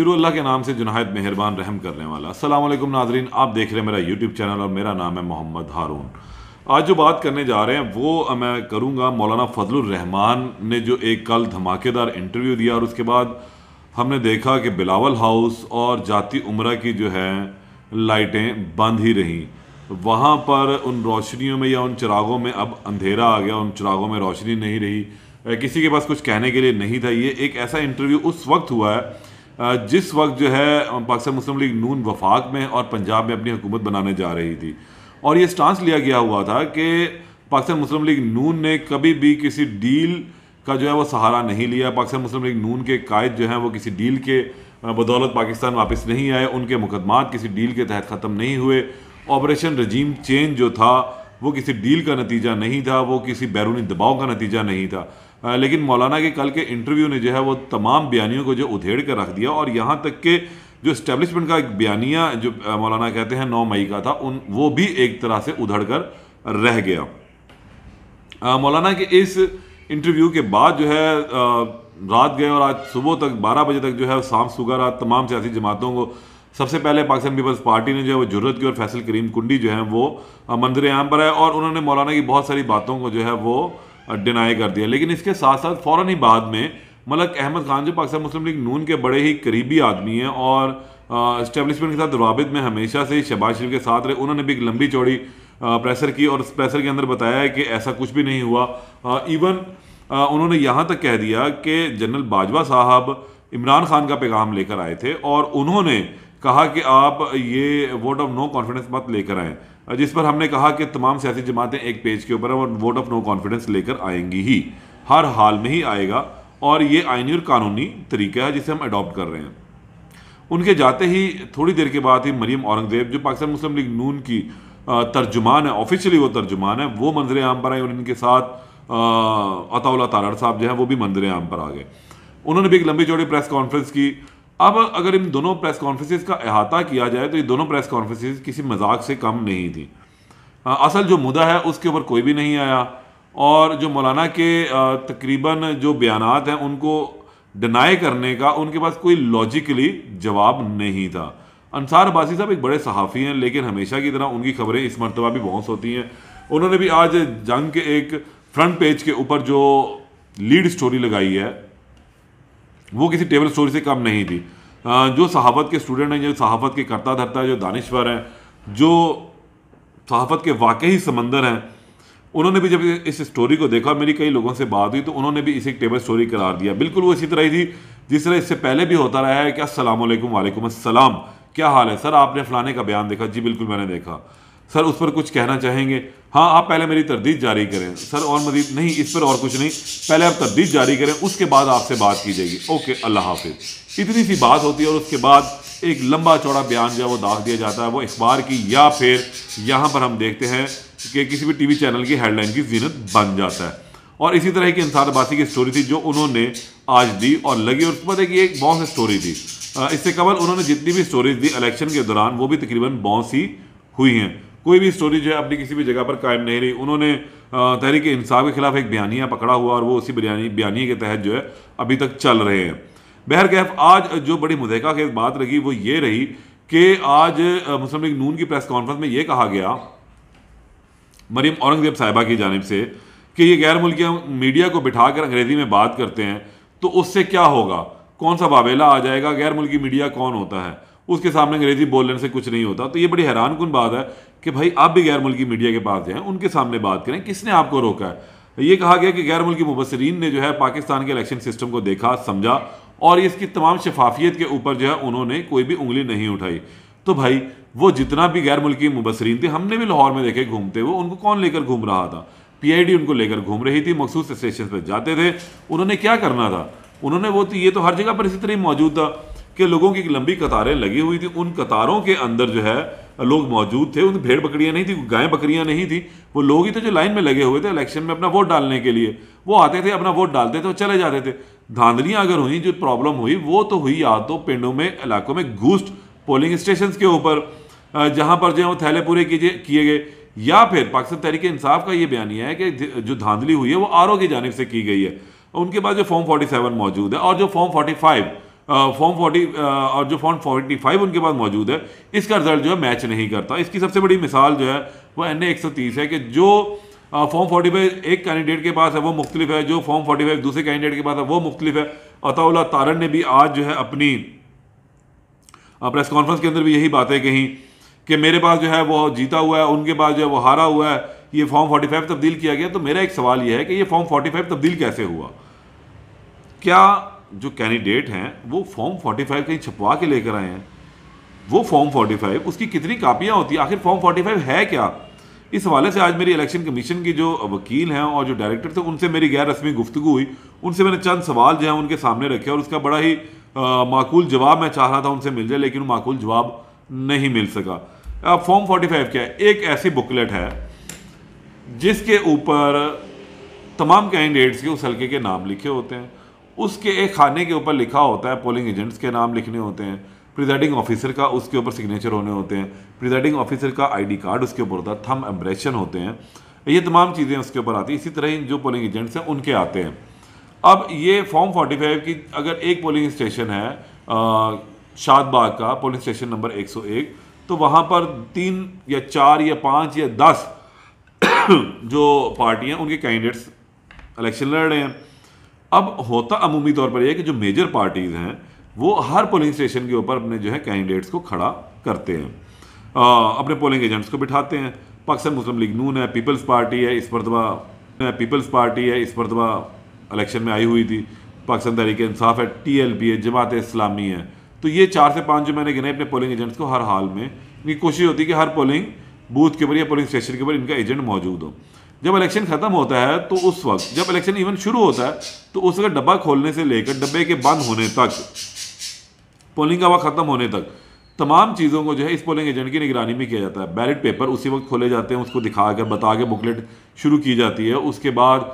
शुरू अल्लाह के नाम से जुनायद मेहरबान रहम करने वाला असलम नाजरीन आप देख रहे हैं मेरा यूट्यूब चैनल और मेरा नाम है मोहम्मद हारून आज जो बात करने जा रहे हैं वो मैं करूँगा मौलाना फजलरहमान ने जो एक कल धमाकेदार इंटरव्यू दिया और उसके बाद हमने देखा कि बिलावल हाउस और जाती उम्र की जो है लाइटें बंद ही रहीं वहाँ पर उन रोशनियों में या उन चिरागों में अब अंधेरा आ गया उन चिरागों में रोशनी नहीं रही किसी के पास कुछ कहने के लिए नहीं था ये एक ऐसा इंटरव्यू उस वक्त हुआ है जिस वक्त जो है पाकिस्तान मुस्लिम लीग नून वफाक में और पंजाब में अपनी हुकूमत बनाने जा रही थी और ये स्टांस लिया गया हुआ था कि पाकिस्तान मुस्लिम लीग नून ने कभी भी किसी डील का जो है वो सहारा नहीं लिया पाकिस्तान मुस्लिम लीग नून के कायद जो हैं वो किसी डील के बदौलत पाकिस्तान वापस नहीं आए उनके मुकदमात किसी डील के तहत ख़त्म नहीं हुए ऑपरेशन रजीम चेंज जो था वो किसी डील का नतीजा नहीं था वो किसी बैरूनी दबाव का नतीजा नहीं था लेकिन मौलाना के कल के इंटरव्यू ने जो है वो तमाम बयानियों को जो उधेड़ कर रख दिया और यहाँ तक के जो इस्टेब्लिशमेंट का एक बयानिया जो मौलाना कहते हैं नौ मई का था उन वो भी एक तरह से उधड़ कर रह गया मौलाना के इस इंटरव्यू के बाद जो है रात गए और आज सुबह तक 12 बजे तक जो है शाम सुबह रात तमाम सियासी जमातों को सबसे पहले पाकिस्तान पीपल्स पार्टी ने जो है वो जरूरत की और फैसल करीम कुंडी जो है वो मंजर पर है और उन्होंने मौलाना की बहुत सारी बातों को जो है वो डिनाई कर दिया लेकिन इसके साथ साथ फ़ौर ही बाद में मलक अहमद खान जो पाकिस्तान मुस्लिम लीग नून के बड़े ही करीबी आदमी हैं और इस्टेब्लिशमेंट के साथ रवाबित में हमेशा से ही शहबाज शरीफ के साथ रहे उन्होंने भी एक लंबी चौड़ी प्रेसर की और उस प्रेसर के अंदर बताया कि ऐसा कुछ भी नहीं हुआ इवन उन्होंने यहाँ तक कह दिया कि जनरल बाजवा साहब इमरान खान का पैगाम लेकर आए थे और उन्होंने कहा कि आप ये वोट ऑफ नो कॉन्फिडेंस मत लेकर आएँ जिस पर हमने कहा कि तमाम सियासी जमातें एक पेज के ऊपर और वोट ऑफ नो कॉन्फिडेंस लेकर आएंगी ही हर हाल में ही आएगा और ये आइनी और कानूनी तरीका है जिसे हम अडॉप्ट कर रहे हैं उनके जाते ही थोड़ी देर के बाद ही मरीम औरंगजेब जो पाकिस्तान मुस्लिम लीग नून की तर्जुमान है ऑफिशियली वो तर्जुमान है वो मंजर आम पर आए और इनके साथ अताउल्ला तारड़ साहब जो हैं वो भी मंजर आम पर आ गए उन्होंने भी एक लंबी चौड़ी प्रेस कॉन्फ्रेंस की अब अगर इन दोनों प्रेस कॉन्फ्रेंसिस का अहाता किया जाए तो ये दोनों प्रेस कॉन्फ्रेंसिस किसी मजाक से कम नहीं थी असल जो मुद्दा है उसके ऊपर कोई भी नहीं आया और जो मौलाना के तकरीबन जो बयान हैं उनको डिनाई करने का उनके पास कोई लॉजिकली जवाब नहीं था अनसार अब्बासी साहब एक बड़े सहाफ़ी हैं लेकिन हमेशा की तरह उनकी खबरें इस मरतबा भी बहुत होती हैं उन्होंने भी आज जंग के एक फ्रंट पेज के ऊपर जो लीड स्टोरी लगाई है वो किसी टेबल स्टोरी से कम नहीं थी जो सहाफत के स्टूडेंट हैं जो सहाफत के करता धरता है जो दानश्वर हैं जो सहाफत के वाकई समंदर हैं उन्होंने भी जब इस स्टोरी को देखा मेरी कई लोगों से बात हुई तो उन्होंने भी इसे टेबल स्टोरी करार दिया बिल्कुल वो इसी तरह ही थी जिस तरह इससे पहले भी होता रहा है कि असलम वालेकुम असलम क्या हाल है सर आपने फलाने का बयान देखा जी बिल्कुल मैंने देखा सर उस पर कुछ कहना चाहेंगे हाँ आप पहले मेरी तरदीद जारी करें सर और मजीद नहीं इस पर और कुछ नहीं पहले आप तरदीद जारी करें उसके बाद आपसे बात की जाएगी ओके अल्लाह हाफिज इतनी सी बात होती है और उसके बाद एक लंबा चौड़ा बयान जो है वो दाग दिया जाता है वो अखबार की या फिर यहाँ पर हम देखते हैं कि किसी भी टीवी चैनल की हेडलाइन की जीनत बन जाता है और इसी तरह की इंसान बासी की स्टोरी थी जो उन्होंने आज दी और लगी और पता है कि एक बहुत सी स्टोरी थी इससे कबल उन्होंने जितनी भी स्टोरीज दी इलेक्शन के दौरान वो भी तकरीबन बहुत सी हुई हैं कोई भी स्टोरी जो है अपनी किसी भी जगह पर कायम नहीं रही उन्होंने तहरीक इंसाफ के खिलाफ एक बयानिया पकड़ा हुआ और वो उसी बयानी बयानी के तहत जो है अभी तक चल रहे हैं कैफ आज जो बड़ी मुदहका खेज बात रही वो ये रही कि आज मुस्लिम लीग नून की प्रेस कॉन्फ्रेंस में ये कहा गया मरीम औरंगजेब साहिबा की जानब से कि ये गैर मुल्क मीडिया को बिठा कर अंग्रेज़ी में बात करते हैं तो उससे क्या होगा कौन सा बाबेला आ जाएगा गैर मुल्की मीडिया कौन होता है उसके सामने अंग्रेजी बोलने से कुछ नहीं होता तो ये बड़ी हैरान कन बात है कि भाई आप भी गैर मुल्की मीडिया के पास जाएँ उनके सामने बात करें किसने आपको रोका है ये कहा गया कि गैर मुल्की मुबसरीन ने जो है पाकिस्तान के इलेक्शन सिस्टम को देखा समझा और इसकी तमाम शफाफियत के ऊपर जो है उन्होंने कोई भी उंगली नहीं उठाई तो भाई वो जितना भी गैर मुल्की मुबसरीन थे हमने भी लाहौर में देखे घूमते हुए उनको कौन लेकर घूम रहा था पीआईडी उनको लेकर घूम रही थी मखसूस स्टेशन पर जाते थे उन्होंने क्या करना था उन्होंने वो तो ये तो हर जगह पर इसी तरह मौजूद था कि लोगों की लंबी कतारें लगी हुई थी उन कतारों के अंदर जो है लोग मौजूद थे उन भेड़ बकरियां नहीं थी गायें बकरियां नहीं थी वो लोग ही तो जो लाइन में लगे हुए थे इलेक्शन में अपना वोट डालने के लिए वो आते थे अपना वोट डालते थे और चले जाते थे धांधलियाँ अगर हुई जो प्रॉब्लम हुई वो तो हुई या तो पिंडों में इलाकों में घूस्ट पोलिंग स्टेशन के ऊपर जहाँ पर जो है वो थैले पूरे किए गए या फिर पाकिस्तान तहरीक इंसाफ का ये बयान है कि जो धांधली हुई है वो आर की जानब से की गई है उनके पास जो फॉर्म 47 मौजूद है और जो फॉर्म 45 फॉर्म फोर्टी और जो फॉर्म फोर्टी फाइव उनके पास मौजूद है इसका रिजल्ट जो है मैच नहीं करता इसकी सबसे बड़ी मिसाल जो है वो एन ए एक सौ तीस है कि जो फॉर्म फोर्टी फाइव एक कैंडिडेट के पास है वो मुख्तलिफ है जो फॉर्म फोर्टी फाइव दूसरे कैंडिडेट के पास है वो मुख्तलिफ है अताउल्ला तारन ने भी आज जो है अपनी प्रेस कॉन्फ्रेंस के अंदर भी यही बातें कहीं कि मेरे पास जो है वो जीता हुआ है उनके पास जो है वो हारा हुआ है ये फॉर्म फाइव तब्दील किया गया तो मेरा एक सवाल ये है कि ये फॉर्म फोर्टी फाइव तब्दील कैसे हुआ क्या जो कैंडिडेट हैं वो फॉर्म 45 कहीं छपवा के लेकर आए हैं वो फॉर्म 45 उसकी कितनी कापियाँ होती है आखिर फॉर्म 45 है क्या इस हवाले से आज मेरी इलेक्शन कमीशन की जो वकील हैं और जो डायरेक्टर थे उनसे मेरी गैर रस्मी गुफ्तु हुई उनसे मैंने चंद सवाल जो है उनके सामने रखे और उसका बड़ा ही माकूल जवाब मैं चाह रहा था उनसे मिल जाए लेकिन माकूल जवाब नहीं मिल सका अब फॉर्म फाइव क्या है एक ऐसी बुकलेट है जिसके ऊपर तमाम कैंडिडेट्स के उस हल्के के नाम लिखे होते हैं उसके एक खाने के ऊपर लिखा होता है पोलिंग एजेंट्स के नाम लिखने होते हैं प्रिजाइडिंग ऑफिसर का उसके ऊपर सिग्नेचर होने होते हैं प्रिजाइडिंग ऑफिसर का आईडी कार्ड उसके ऊपर होता है थम एम्ब्रेशन होते हैं ये तमाम चीज़ें उसके ऊपर आती हैं इसी तरह जो पोलिंग एजेंट्स हैं उनके आते हैं अब ये फॉर्म फोर्टी की अगर एक पोलिंग स्टेशन है शादबाग का पोलिंग स्टेशन नंबर 101 तो वहाँ पर तीन या चार या पाँच या दस जो पार्टियाँ उनके कैंडिडेट्स इलेक्शन लड़ रहे हैं अब होता अमूमी तौर पर यह कि जो मेजर पार्टीज़ हैं वो हर पोलिंग स्टेशन के ऊपर अपने जो है कैंडिडेट्स को खड़ा करते हैं आ, अपने पोलिंग एजेंट्स को बिठाते हैं पाकिस्तान मुस्लिम लीग नून है पीपल्स पार्टी है इस मरतबा पीपल्स पार्टी है इस मरतबा इलेक्शन में आई हुई थी पाकिस्तान तहरीक इंसाफ है टी एल पी है जमात इस्लामी है तो ये चार से पाँच जो मैंने गिने अपने पोलिंग एजेंट्स को हर हाल में इनकी कोशिश होती है कि हर पोलिंग बूथ के ऊपर या पोलिंग स्टेशन के ऊपर इनका एजेंट मौजूद हो जब इलेक्शन ख़त्म होता है तो उस वक्त जब इलेक्शन इवन शुरू होता है तो उस वक्त डब्बा खोलने से लेकर डब्बे के बंद होने तक पोलिंग का वक्त ख़त्म होने तक तमाम चीज़ों को जो है इस पोलिंग एजेंट की निगरानी में किया जाता है बैलेट पेपर उसी वक्त खोले जाते हैं उसको दिखा कर बता के बुकलेट शुरू की जाती है उसके बाद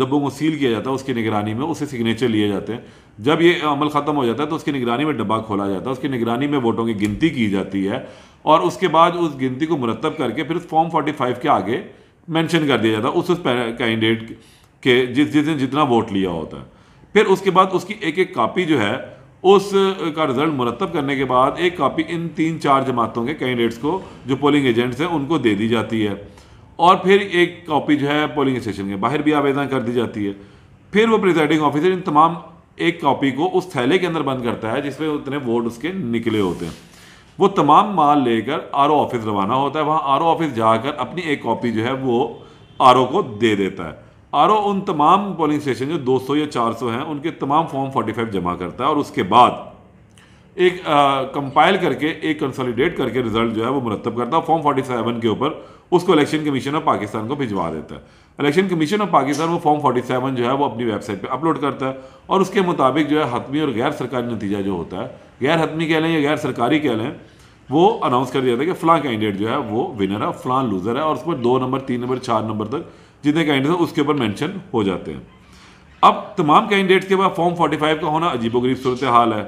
डब्बों को सील किया जाता है उसकी निगरानी में उसे सिग्नेचर लिए जाते हैं जब ये अमल ख़त्म हो जाता है तो उसकी निगरानी में डब्बा खोला जाता है उसकी निगरानी में वोटों की गिनती की जाती है और उसके बाद उस गिनती को मुरतब करके फिर फॉर्म फोर्टी फाइव के आगे मेंशन कर दिया जाता है उस उस कैंडिडेट के जिस जिसने जितना वोट लिया होता है फिर उसके बाद उसकी एक एक कापी जो है उस का रिजल्ट मुरतब करने के बाद एक कापी इन तीन चार जमातों के कैंडिडेट्स को जो पोलिंग एजेंट्स हैं उनको दे दी जाती है और फिर एक कॉपी जो है पोलिंग स्टेशन के बाहर भी आवेदन कर दी जाती है फिर वो प्रिजाइडिंग ऑफिसर इन तमाम एक कॉपी को उस थैले के अंदर बंद करता है जिसमें उतने वोट उसके निकले होते हैं वो तमाम माल लेकर आर ओ ऑफिस रवाना होता है वहाँ आर ओ ऑफिस जाकर अपनी एक कॉपी जो है वो आर ओ को दे देता है आर ओ उन तमाम पोलिंग स्टेशन जो 200 या 400 हैं उनके तमाम फॉर्म 45 जमा करता है और उसके बाद एक कंपाइल करके एक कंसोलिडेट करके रिजल्ट जो है वो मुरतब करता है फॉर्म 47 के ऊपर उसको इलेक्शन कमीशन ऑफ पाकिस्तान को भिजवा देता है इलेक्शन कमीशन ऑफ पाकिस्तान वो फॉर्म सेवन जो है वो अपनी वेबसाइट पर अपलोड करता है और उसके मुताबिक जो है हतमी और गैर सरकारी नतीजा जो होता है गैर हतमी कह लें या गैर सरकारी कह लें वो अनाउंस कर दिया था कि फ़लाँ कैंडिडेट जो है वो विनर है फ़लाँ लूज़र है और उस पर दो नंबर तीन नंबर चार नंबर तक जितने कैंडिडेट हैं उसके ऊपर मैंशन हो जाते हैं अब तमाम कैंडिडेट्स के बाद फॉर्म 45 का होना अजीबोगरीब सूरत हाल है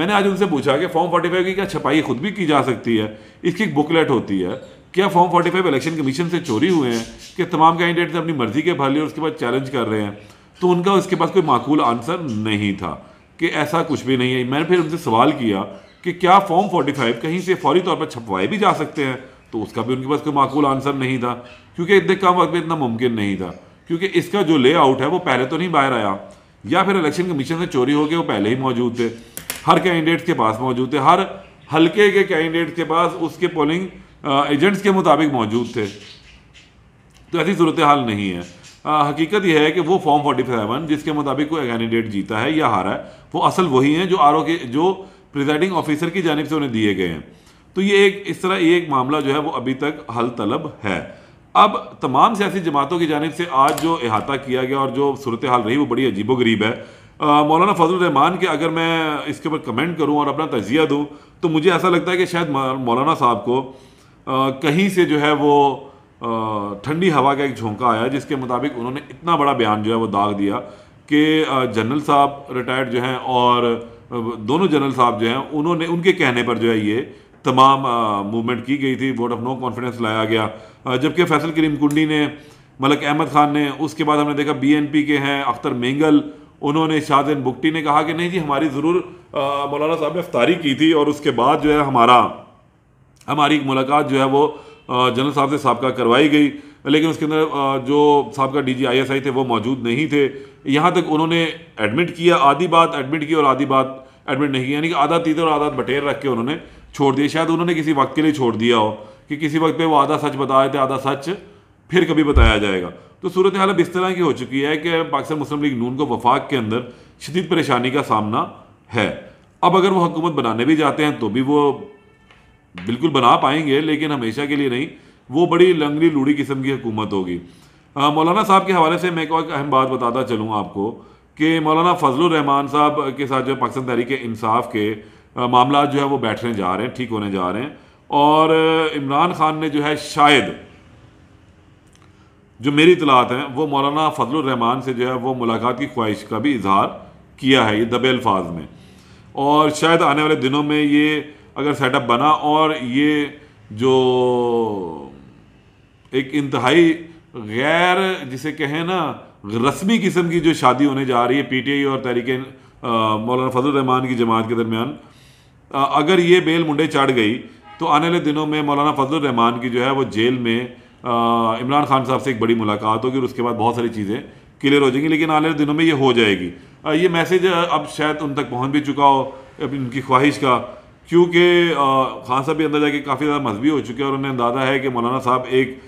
मैंने आज उनसे पूछा कि फॉर्म 45 की क्या छपाई खुद भी की जा सकती है इसकी एक बुकलेट होती है क्या फॉर्म 45 इलेक्शन कमीशन से चोरी हुए हैं कि तमाम कैंडिडेट्स अपनी मर्जी के भर लिए और उसके बाद चैलेंज कर रहे हैं तो उनका उसके पास कोई माकूल आंसर नहीं था कि ऐसा कुछ भी नहीं है मैंने फिर उनसे सवाल किया कि क्या फॉर्म फाइव कहीं से फौरी तौर पर छपवाए भी जा सकते हैं तो उसका भी उनके पास कोई माकूल आंसर नहीं था क्योंकि इतने कम वक्त में इतना मुमकिन नहीं था क्योंकि इसका जो लेआउट है वो पहले तो नहीं बाहर आया या फिर इलेक्शन कमीशन से चोरी हो गई वो पहले ही मौजूद थे हर कैंडिडेट्स के पास मौजूद थे हर हल्के के कैंडिडेट्स के पास उसके पोलिंग एजेंट्स के मुताबिक मौजूद थे तो ऐसी सूरत हाल नहीं है आ, हकीकत यह है कि वो फॉर्म फोर्टी सेवन जिसके मुताबिक कोई कैंडिडेट जीता है या हारा है वो असल वही हैं जो आर के जो प्रिजाइडिंग ऑफिसर की जानब से उन्हें दिए गए हैं तो ये एक इस तरह ये एक मामला जो है वो अभी तक हल तलब है अब तमाम सियासी जमातों की जानब से आज जो अहाता किया गया और जो सूरत हाल रही वो बड़ी अजीब गरीब है मौलाना फजल रहमान के अगर मैं इसके ऊपर कमेंट करूँ और अपना तजिया दूँ तो मुझे ऐसा लगता है कि शायद मौलाना साहब को कहीं से जो है वो ठंडी हवा का एक झोंका आया जिसके मुताबिक उन्होंने इतना बड़ा बयान जो है वो दाग दिया कि जनरल साहब रिटायर्ड जो हैं और दोनों जनरल साहब जो हैं उन्होंने उनके कहने पर जो है ये तमाम मूवमेंट की गई थी वोट ऑफ नो कॉन्फिडेंस लाया गया जबकि फैसल करीम कुंडी ने मलक अहमद खान ने उसके बाद हमने देखा बीएनपी के हैं अख्तर मेंगल उन्होंने शाहजैन बुकटी ने कहा कि नहीं जी हमारी ज़रूर मौलाना साहब ने अफ्तारी की थी और उसके बाद जो है हमारा हमारी एक मुलाकात जो है वो जनरल साहब से सबका करवाई गई लेकिन उसके अंदर जो साहब का D G I S I थे वो मौजूद नहीं थे यहाँ तक उन्होंने एडमिट किया आधी बात एडमिट की और आधी बात एडमिट नहीं की यानी कि आधा तीतर और आधा बटेर रख के उन्होंने छोड़ दिया शायद उन्होंने किसी वक्त के लिए छोड़ दिया हो कि किसी वक्त पे वो आधा सच बताए थे आधा सच फिर कभी बताया जाएगा तो सूरत हाल अब इस तरह की हो चुकी है कि पाकिस्तान मुस्लिम लीग नून को वफाक के अंदर शदीद परेशानी का सामना है अब अगर वो हुकूमत बनाने भी जाते हैं तो भी वो बिल्कुल बना पाएंगे लेकिन हमेशा के लिए नहीं वो बड़ी लंगड़ी लूड़ी किस्म की हुकूमत होगी मौलाना साहब के हवाले से मैं एक अहम बात बताता चलूँ आपको कि मौलाना फजल रहमान साहब के साथ जो पाकिस्तान तहरीक इंसाफ के मामला जो है वो बैठने जा रहे हैं ठीक होने जा रहे हैं और इमरान खान ने जो है शायद जो मेरी इतलात हैं वो मौलाना फजल रहमान से जो है वो मुलाकात की ख्वाहिश का भी इजहार किया है ये दबे अल्फाज में और शायद आने वाले दिनों में ये अगर सेटअप बना और ये जो एक इंतहाई गैर जिसे कहें ना रस्मी किस्म की जो शादी होने जा रही है पीटीआई और तहरीक मौलाना फजल रहमान की जमात के दरमियान अगर ये बेल मुंडे चढ़ गई तो आने वाले दिनों में मौलाना फजल रहमान की जो है वो जेल में इमरान खान साहब से एक बड़ी मुलाकात होगी और उसके बाद बहुत सारी चीज़ें क्लियर हो जाएंगी लेकिन आने वाले दिनों में ये हो जाएगी ये मैसेज अब शायद उन तक पहुँच भी चुका हो अब इनकी ख्वाहिश का क्योंकि खान साहब भी अंदर जाके काफ़ी ज़्यादा मजहबी हो चुके हैं और उन्हें अंदाज़ा है कि मौलाना साहब एक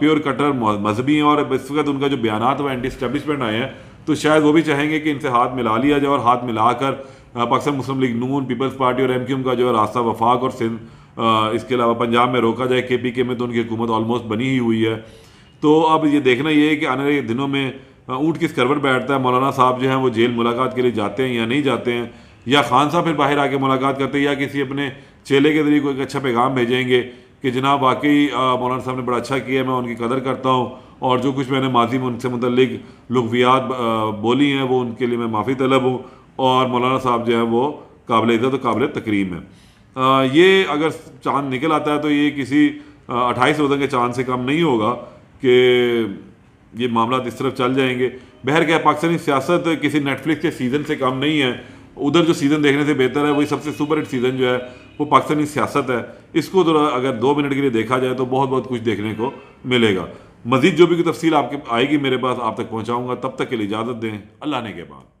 प्योर कटर मजहबी हैं और इस वक्त उनका जो बयान व एंटी स्टैब्लिशमेंट आए हैं तो शायद वो भी चाहेंगे कि इनसे हाथ मिला लिया जाए और हाथ मिलाकर पाकिस्तान मुस्लिम लीग नून पीपल्स पार्टी और एम क्यू एम का जो है रास्ता वफाक और सिंध इसके अलावा पंजाब में रोका जाए के पी के में तो उनकी हुकूमत ऑलमोस्ट बनी ही हुई है तो अब ये देखना ये है कि आने वाले दिनों में ऊँट किस करवट बैठता है मौलाना साहब जो हैं वो जेल मुलाकात के लिए जाते हैं या नहीं जाते हैं या खान साहब फिर बाहर आके मुलाकात करते या किसी अपने चेले के जरिए कोई एक अच्छा पैगाम भेजेंगे कि जनाब वाकई मौलाना साहब ने बड़ा अच्छा किया मैं उनकी कदर करता हूँ और जो कुछ मैंने माजी में उनसे मतलब लुवियात बोली हैं वो उनके लिए मैं माफ़ी तलब हूँ और मौलाना साहब जो है वो काबिल इज़्ज़त और काबिल तकरीम है आ, ये अगर चांद निकल आता है तो ये किसी अट्ठाईस रोज़न के चांद से कम नहीं होगा कि ये मामला इस तरफ चल जाएंगे बहर क्या पाकिस्तानी सियासत किसी नेटफ्लिक्स के सीज़न से कम नहीं है उधर जो सीज़न देखने से बेहतर है वही सबसे सुपर हिट सीज़न जो है वो पाकिस्तानी सियासत है इसको ज़रा अगर दो मिनट के लिए देखा जाए तो बहुत बहुत कुछ देखने को मिलेगा मज़ीद जो भी कोई तफसील आपके आएगी मेरे पास आप तक पहुँचाऊँगा तब तक के लिए इजाज़त दें अल्लाह ने के बाद